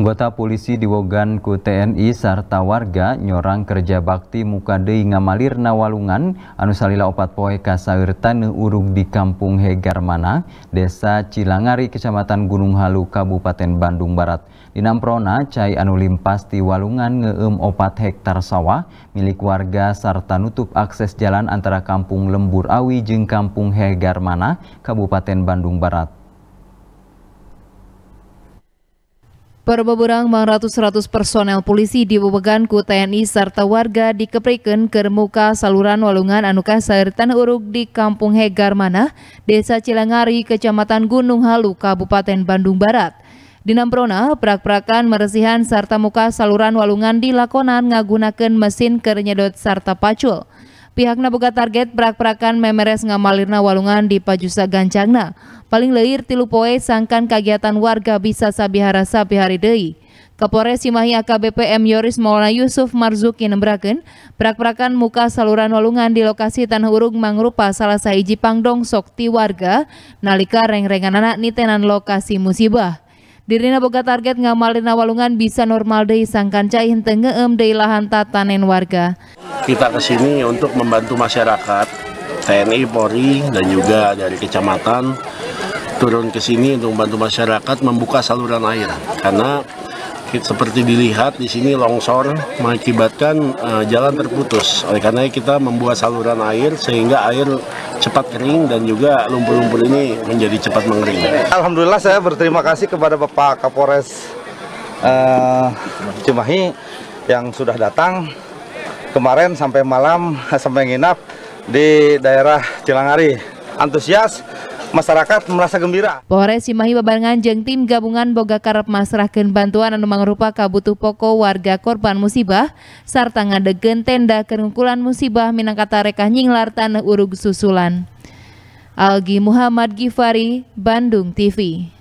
Anggota polisi di Wogan ku TNI serta warga nyorang kerja bakti muka dei ngamalir nawalungan anu salila opat poe kasair tanah urug di Kampung Hegarmana, Desa Cilangari, Kecamatan Gunung Halu, Kabupaten Bandung Barat. Di Namprona, cai anu limpas di walungan ngeem opat hektar sawah milik warga serta nutup akses jalan antara Kampung Lembur Awi jeng Kampung Hegarmana, Kabupaten Bandung Barat. Berbeberang mang ratus-ratus personel polisi di ku TNI serta warga di ke muka saluran walungan anu kasar tanah uruk di Kampung Hegar Mana, Desa Cilangari, Kecamatan Gunung Halu, Kabupaten Bandung Barat. Di Namprona, prak-prakan meresihan serta muka saluran walungan dilakonan ngagunakan mesin kernyedot serta pacul. Pihak boga target prak-prakan memeres ngamalirna walungan di Pajusa Gancangna. Paling leir tilu poe sangkan kegiatan warga bisa sabihara sabihari dei. Kapolres Simahi AKBPM Yoris Maulana Yusuf Marzuki nembrakan, prak-prakan muka saluran walungan di lokasi Tanah Urung mangrupa salah saiji pangdong sokti warga nalika reng-rengan anak nitenan lokasi musibah. Dirina boga target ngamalina walungan bisa normal deh sangkan cahin tengge ngeuem lahan tatanen warga kita ke sini untuk membantu masyarakat TNI, Polri, dan juga dari kecamatan turun ke sini untuk membantu masyarakat membuka saluran air karena seperti dilihat di sini longsor mengakibatkan uh, jalan terputus. Oleh karena kita membuat saluran air sehingga air cepat kering dan juga lumpur-lumpur ini menjadi cepat mengering. Alhamdulillah saya berterima kasih kepada Bapak Kapolres uh, Cimahi yang sudah datang kemarin sampai malam sampai nginap di daerah Cilangari. Antusias masyarakat merasa gembira. Polres Cimahi jeung tim gabungan boga karep masrahkeun bantuan anu mangrupa kabutuh pokok warga korban musibah sarta ngadegen tenda keungkulan musibah minangkata rekah nyinglar tanah urug susulan. Algi Muhammad Gifari, Bandung TV.